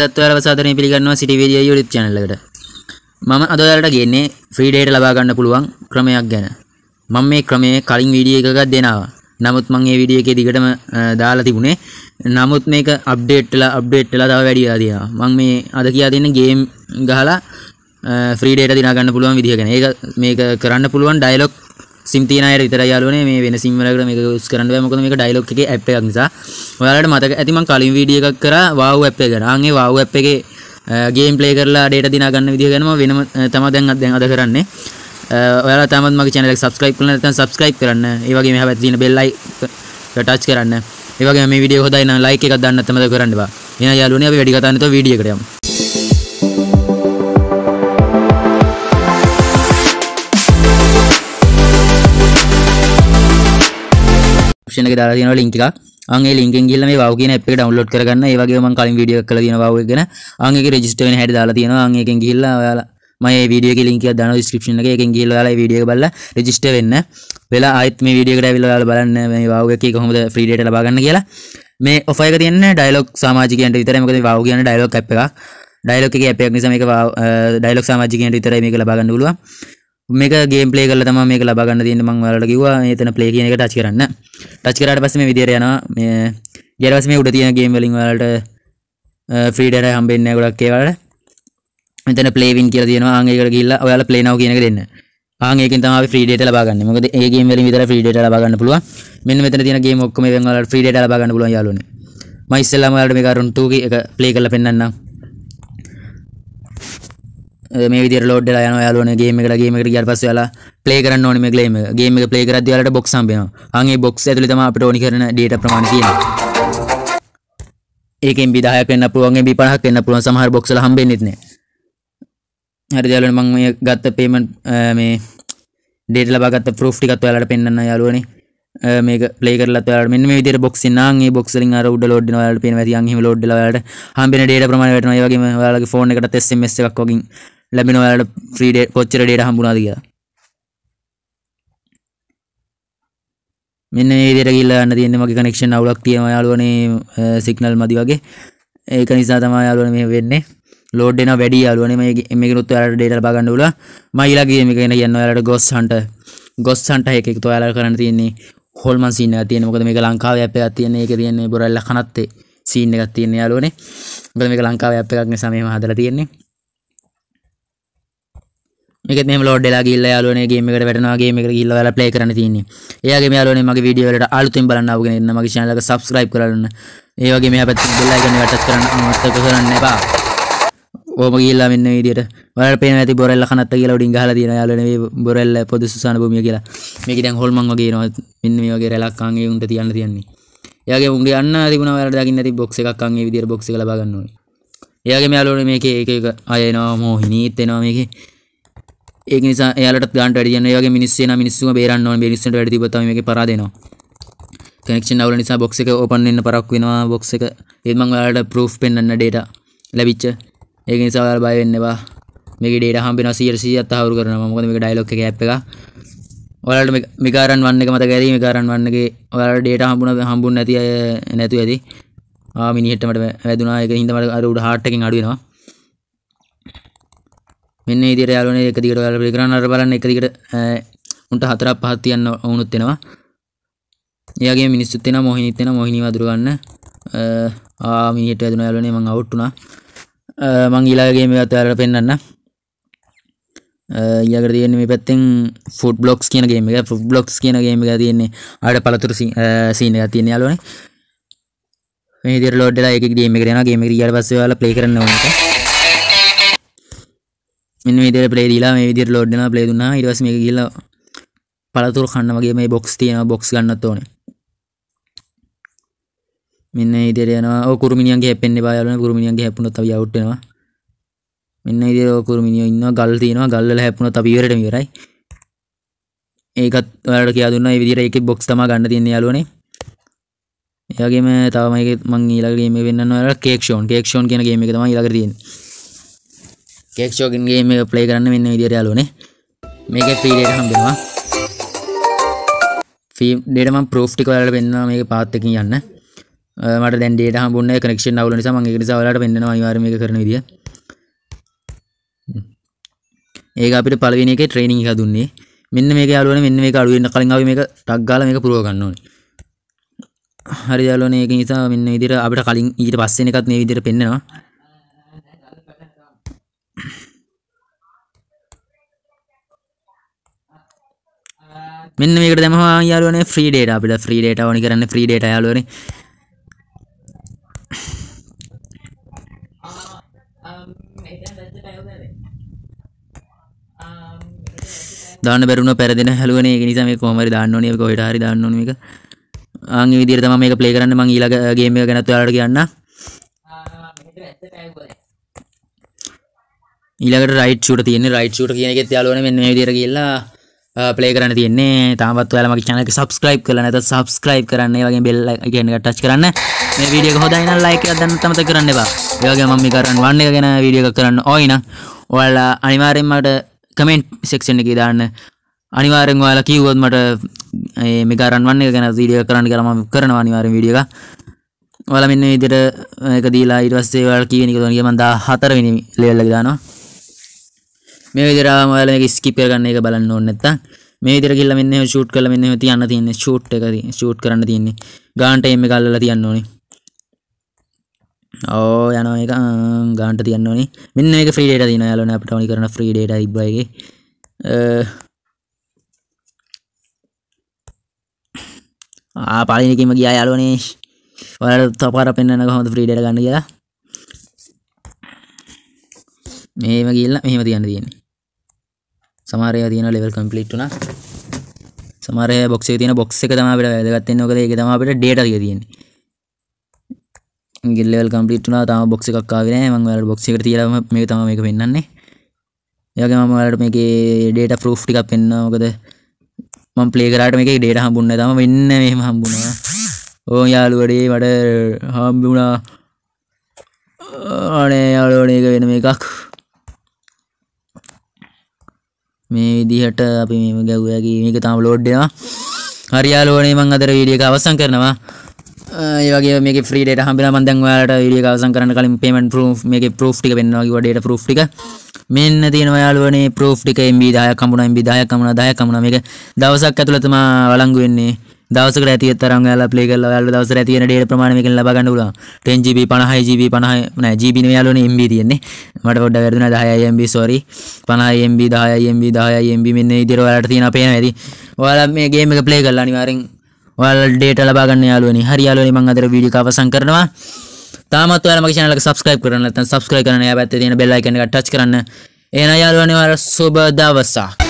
දත්වයාලව සාදරයෙන් පිළිගන්නවා සිටි වීඩියෝ YouTube channel එකට. මම අද ඔයාලට ගේන්නේ free data ලබා ගන්න පුළුවන් ක්‍රමයක් ගැන. මම මේ ක්‍රමය කලින් වීඩියෝ එකක දෙනවා. නමුත් මම මේ වීඩියෝ එකේ දිගටම දාලා තිබුණේ. නමුත් මේක අප්ඩේට් වෙලා අප්ඩේට් වෙලා තව වැඩි වෙලා තියෙනවා. මම මේ අද කියලා දෙන්නේ ගේම් ගහලා free data දිනා ගන්න පුළුවන් විදිහ ගැන. ඒක මේක කරන්න පුළුවන් dialog සිම්තිනයට විතර යාලුවනේ මේ වෙන සිම්වලකට මේක යූස් කරන්න බෑ මොකද මේක ඩයලොග් එකේ ඇප් එකක් නිසා ඔයාලට මතක ඇති මම කලින් වීඩියෝ එකක් කරා වාව් ඇප් එක ගැන. ආන් ඒ වාව් ඇප් එකේ ගේම් ප්ලේ කරලා ඩේටා දිනා ගන්න විදිය ගැන මම වෙනම තමයි දැන් දැන් අද කරන්නේ. ඔයාලා තාමත් මගේ channel එක subscribe කරලා නැත්නම් subscribe කරන්න. ඒ වගේම එහා පැත්තේ තියෙන bell icon touch කරන්න. ඒ වගේම මේ වීඩියෝ හොඳයි නම් like එකක් දාන්න නැත්නම් මතක කරන්න බා. එහෙනම් යාළුවනේ අපි වැඩි කතා නැතුව වීඩියෝ එකට යමු. ඩිස්ක්‍රප්ෂන එක දාලා තියෙනවා ලින්ක් එකක් අන්ගේ ලින්කෙන් ගිහලා මේ වව් කියන ඇප් එක ඩවුන්ලෝඩ් කරගන්න ඒ වගේම මම කලින් වීඩියෝ එකක් කළා තියෙනවා වව් එක ගැන අන් එකේ රෙජිස්ටර් වෙන හැටි දාලා තියෙනවා අන් එකෙන් ගිහලා ඔයාලා මම මේ වීඩියෝ එකේ ලින්ක් එකක් දානවා ඩිස්ක්‍රිප්ෂන් එකේ එකෙන් ගිහලා ඔයාලා මේ වීඩියෝ එක බලලා රෙජිස්ටර් වෙන්න වෙලා ආයෙත් මේ වීඩියෝ එකට ඇවිල්ලා ඔයාලා බලන්න මේ වව් එකේ කොහොමද ෆ්‍රී ඩේටා ලබා ගන්න කියලා මේ ඔෆර් එක තියන්නේ ඩයලොග් සමාජිකයන්ට විතරයි මොකද වව් කියන්නේ ඩයලොග් ඇප් එකක් ඩයිලොක් එක අපයක් නිසා මේක ඩයිලොක් සමාජිකයන්ට විතරයි මේක ලබා ගන්න පුළුවන් මේක ගේම් ප්ලේ කරලා තමයි මේක ලබා ගන්න තියෙන්නේ මම ඔයාලට කිව්වා එතන ප්ලේ කියන එක ටච් කරන්න. ටච් කරාට පස්සේ මේ විදියට යනවා. මේ ඊට පස්සේ මේ උඩ තියෙන ගේම් වලින් ඔයාලට ෆ්‍රී ඩේටා හම්බෙන්නේ නැහැ ගොඩක් ඒවාට. මෙතන ප්ලේ වින් කියලා තියෙනවා. ආන් ඒකට ගිහිල්ලා ඔයාලා ප්ලේ නව් කියන එක දෙන්න. ආන් ඒකෙන් තමයි අපි ෆ්‍රී ඩේටා ලබා ගන්න. මොකද ඒ ගේම් වලින් විතර ෆ්‍රී ඩේටා ලබා ගන්න පුළුවන්. මෙන්න මෙතන තියෙන ගේම් ඔක්කොම ඉවෙන් ඔයාලට ෆ්‍රී ඩේටා ලබා ගන්න පුළුවන් යාළුවනේ. මම ඉස්සෙල්ලාම ඔයාලට මේ කරුණු 2 එක ප්ලේ කරලා පෙන්නන්නම්. මේ විදිර ලෝඩ් ලා යනවා යාළුවනේ ගේම් එකට ගේම් එකට ගියාට පස්සේ යාලා ප්ලේ කරන්න ඕනේ මේ ගේම් එක. ගේම් එක ප්ලේ කරද්දී යාලට බොක්ස් හම්බ වෙනවා. අන් ඒ බොක්ස් ඇතුලේ තමයි අපිට ඕනි කරන ඩේටා ප්‍රමාණය තියෙන්නේ. ඒකෙන් MB 10ක් වෙන්න පුළුවන් MB 50ක් වෙන්න පුළුවන් සමහර බොක්ස් වල හම්බෙන්නෙත් නෑ. හරිද යාළුවනේ මම මේ ගත්ත පේමන්ට් මේ ඩේටා ලබාගත්ත ප්‍රූෆ් ටිකත් ඔයාලට පෙන්වන්න යාළුවනේ. මේක ප්ලේ කරලත් ඔයාලට මෙන්න මේ විදිහට බොක්ස් ඉන්නාන් මේ බොක්ස් වලින් අර උඩ ලෝඩ් වෙනවා ඔයාලට පේනවා ඇති අන් එහෙම ලෝඩ් වෙලා ඔයාලට හම්බෙන ඩේටා ප්‍රමාණය වැටෙනවා. ඒ වගේම ඔයාලගේ ෆෝන් එකටත් SMS එකක් වගේ ලැබෙන ඔයාලට ෆ්‍රීඩ කොච්චර ඩේට හම්බුණාද කියලා මෙන්න මේ විදිහට ගිහිල්ලා යන්න තියෙන්නේ මගේ කනෙක්ෂන් අවුලක් තියෙනවා යාළුවනේ සිග්නල් මදි වගේ ඒක නිසා තමයි යාළුවනේ මේ වෙන්නේ ලෝඩ් වෙනවා වැඩි යාළුවනේ මේ මේකනොත් ඔයාලට ඩේටා ලබා ගන්න උලා මම ඊළඟ ගේම් එක ගැන කියන්න ඔයාලට ගොස් හන්ට ගොස් හන්ට එක එකතු ඔයාලට කරන්න තියෙන්නේ හොල්මන් සීන් එකක් තියෙනවා මොකද මේක ලංකාවේ ඇප් එකක් තියෙන එක තියෙන්නේ බොරැල්ල කනත්තේ සීන් එකක් තියෙන යාළුවනේ මොකද මේක ලංකාවේ ඇප් එකක් නිසා මෙහෙම හදලා තියෙන්නේ එක මේ ලෝඩ්ලා ගිල්ල යාලන ගේමකට වැටනවාගේ මේක ගිල්ල ල ප්ලේ කරන තින්නේ ඒගේ යාලන මගේ විඩියෝට අලුතින් බලන්නගෙන න්න මගේ ශනලක සබස්ක්‍රයිබ් කරන්න ඒවගේ මේ පැත් ගල්ලගන වැටත් කරන්න අමත්තක කරන්න එපා ඕම ගිල්ලා මෙන්න විදිට වල පේ ඇති බොරල්ල කනත් කියලා ඩින් හල දන යාලන බොරල්ල පොදු සුසාන භූමිය කියලා මේක දැන් හොල්මන්ගේ නො මෙන්න මේගේ රැලක්කාන්ගේ උන්ට තියන්න තියන්නේ යගේ උන්ගේ අන්න තිබුණ වැට දකින්න ඇති බොක්ස එකක්න්ගේ විදිර බොක්ස ලබගන්නවා ඒගේ මයාලන මේක එක අයනවා මෝ හිනීත් එනවා මේකේ ඒක නිසා එයාලට ගන්නට වැඩි යන ඒ වගේ මිනිස්සු එන මිනිස්සුම බේරන්න ඕනේ මිනිස්සුන්ට වැඩි දීපුවා තමයි මේකේ පරා දෙනවා කනෙක්ෂන් අවුල නිසා බොක්ස් එක ඕපන් වෙන්න පරක් වෙනවා බොක්ස් එක ඒත් මම ඔයාලට ප්‍රූෆ් පෙන්වන්න ඩේටා ලැබිච්ච ඒක නිසා ඔයාලා බය වෙන්න එපා මේකේ ඩේටා හම්බ වෙනවා 100 100ක් තහවුරු කරනවා මොකද මේක ඩයලොග් එකේ ඇප් එක ඔයාලට මිකාරන් වන්න එක මතක ඇති මිකාරන් වන්නගේ ඔයාලට ඩේටා හම්බුණා හම්බුන්නේ නැති අය නැතුව ඇති ආ මිනිහෙට්ටමට වැදුනා ඒක හින්දා මට අර උඩ හાર્ට් එකෙන් අඩු වෙනවා මෙන්න ඉදිර යාලන එක දිගට යාල පිළිකරන්න අර බලන්න එක දිගට උන්ට හතරක් පහක් තියන්න වුණුත් වෙනවා එයාගේ මිනිස්සුත් වෙනවා මොහිනිත් වෙනවා මොහිනි වදුර ගන්න ආ මිනිහට වැදුන යාලනේ මං අවුට් වුණා මං ඊළඟගේ මේවත් යාලට පෙන්නන්න ඊළඟට තියෙන්නේ මේ පැත්තෙන් ෆුඩ් බ්ලොග්ස් කියන ගේම් එක ෆුඩ් බ්ලොග්ස් කියන ගේම් එක තියෙන්නේ ආඩ පළතුරු සීන් එකක් තියෙන යාලෝනේ මේ විදිහට ලෝඩ් වෙලා එක එක ගේම් එකට යනවා ගේම් එකට ගියාට පස්සේ ඔයාලා ප්ලේ කරන්න ඕනේ මෙන්න විදිර පලේ දලා මේ විදිර ලෝඩ්න පලේ දුන්න ඉරවස මේ කියල පළතුර කන්න වගේ මේ බොක්ස් තියෙන බොක්ස් ගන්න ඕන මෙන්න ඉදිරයනවා කුරමියන්ගේ පෙන්න්න බාලන කුරමියන්ගේ හැපුණ තව යුට්ටවා මෙන්න ඉදිර කුරමිනිය ඉන්න ගල් තියෙනවා ගල්ල හැපුණ තබිවරට විරයි ඒකත් වලට කියදුන්න විදිර එක බොක්ස් තම ගන්න තියන්නේ යාලුවනේ ඒගේම තවමයික මං ඊලගේම වෙන්න කේක්ෂෝන් කේක්ෂෝන් කියෙනගේම තම ඉලගරතියෙන් කේක්ෂෝකින්ගේ මේ ප්ලේ කරන්න මෙන්න විදිරයාලුනේ මේක ෆ්‍රීඩේට හම්බෙනවා ෆීම් ඩේටම ප්‍රෝෆ්ටි කොලට පෙන්වා මේක පාත්තකින් යන්න මට දැන් ඩේට හම්බුන්න කනෙක්ෂන් අවුල නිසා මම ඒක නිසා ඔයාලට පෙන්වනවා අනිවාර්යයෙන්ම මේක කරන විදිය ඒක අපිට පළවෙනි එකේ ට්‍රේනින් එක දුන්නේ මෙන්න මේක යාළුවනේ මෙන්න මේක අඩු වෙන්න කලින් අපි මේක ටක් ගාලා මේක පුරව ගන්න ඕනේ හරි යාළුවනේ ඒක නිසා මෙන්න විදිහට අපිට කලින් ඊට පස්සේ එකත් මේ විදිහට පෙන්නනවා මෙන්න මේකට දැම යාලුවනේ ්‍රී ඩේට අපිට ්‍රී ඩේට ඕනි කරන්න ්‍රී ඩේට යාලුවන දාන බැරුණ පැරදින හැලුවන නිසම කොමරි දාන්නනය කොටහරි දන්නනක ආං විදිර තම මේ පලේ කරන්න මං ඊලගගේම ගැනතු යාට කියන්න ඊළඟට රයිට් ෂූට තියෙන්නේ රයිට් ෂූට කියන එකත් යාළුවනේ මෙන්න මේ විදිහට ගිහිල්ලා ප්ලේ කරන්න තියෙන්නේ තාමත් ඔයාලා මගේ channel එක subscribe කරලා නැත්නම් subscribe කරන්න ඒ වගේම bell icon එක touch කරන්න මේ වීඩියෝ එක හොඳයි නම් like එකක් දැම්මත් අමතක කරන්න එපා ඒ වගේම මම මේ කරන්න වන් එක ගැන වීඩියෝ එකක් කරන්න ඕයි නම් ඔයාලා අනිවාර්යෙන්ම මට comment section එකේ දාන්න අනිවාරෙන් වාල කිව්වොත් මට මේ ගරන් වන්න එක ගැන වීඩියෝ කරන්න කියලා මම කරනවා අනිවාර්යෙන් වීඩියෝ එක. ඔයාලා මෙන්න මේ විදිහට ඒක දීලා ඊට පස්සේ ඔයාලා කියවෙන එක තෝරන එක මම 14 වෙනි ලෙවල් එක දානවා. මේ විදිහටම ඔයාලා මේක ස්කිප් කරගන්න එක බලන්න ඕනේ නැත්තම් මේ විදිහට ගිහලා මෙන්න එහෙම ෂූට් කරලා මෙන්න එහෙම තියන්න තියෙන්නේ ෂූට් එක ෂූට් කරන්න තියෙන්නේ ගාන්ට එම් එක අල්ලලා තියන්න ඕනේ ඕ යන එක ගාන්ට තියන්නන මෙන්න එක ්‍රීඩේට තින යාලන අපට ඕනි කරන ්‍රීඩේට ඉබගේ පාලිනකම ගිය යාලනේ වල තොපර පෙන්න්න හොඳ ්‍රීඩට ගන්න කියලා මේම කියල්ලා මෙහම තියන්න තියන්නේ සමාරය තියෙන ලෙවල් කම්පලීට් වුණා සමාර බොක්ස තින බොක්ස එක තම අපට වැදගත් නොකද එක තම අපට ඩේට එක තියෙන්නේ ගිල්ලවල් කම්පිටුනා තම බොක්ස එකක් කාවෙන මං වලට බොක්ස එකට තියලා මේක තමයි මේක පෙන්වන්නේ එයාගේ මම වලට මේකේ ඩේටා ප්‍රූෆ් ටිකක් පෙන්වනවා මොකද මම ප්ලේ කරාට මේකේ ඩේටා හම්බුන්නේ නැහැ තාම වෙන්න මෙහෙම හම්බුණා ඕ යාළුවනේ මට හම්බුණා අනේ යාළුවනේ එක වෙන මේකක් මේ විදිහට අපි මේම ගැව්වගේ මේක තම ලෝඩ්ඩවා හරියාලෝනේ මං අදර වීඩියක අවසන් කරනවා ඒගේ මේ ්‍රීට හම මදන්වාට විඩිය අවසන් කරන කලින් පේමෙන්ට රූ මේ ප්‍රෝ්ටික පෙන්වාගේ වඩට ප්‍රෝ්ටික මෙන්න තියෙනවයාලුවනේ ප්‍රෝ්ටික එම්බි දාය කමුණ එම්බි දාය කමුණ දාය කමුණ මේක දවසක් ඇතුළතම වලංගුවෙන්නේ දවසකට ඇති තරම් යාලා ප්ලේ කරලා ඔයාලට දවසට ඇති වෙන ඩේටා ප්‍රමාණයකින් ලබා ගන්න පුළුවන් 10GB 50GB 50 නෑ GB නේ යාළුවනේ MB තියෙන්නේ මට පොඩ්ඩක් වැරදුනා 10යි MB sorry 50යි MB 10යි MB 10යි MB මෙන්න මේ විදිහට ඔයාලට තියෙනවා පේනවා ඇති ඔයාලා මේ ගේම් එක ප්ලේ කරලා අනිවාර්යෙන් ඔයාලා ඩේටා ලබා ගන්න යාළුවනේ හරි යාළුවනේ මම අදට වීඩියෝ එක අවසන් කරනවා තාමත් ඔයාලා මගේ channel එක subscribe කරන්න නැත්නම් subscribe කරන්න යා පැත්තේ තියෙන bell icon එක touch කරන්න එහෙනම් යාළුවනේ ඔයාලා සුබ දවසක්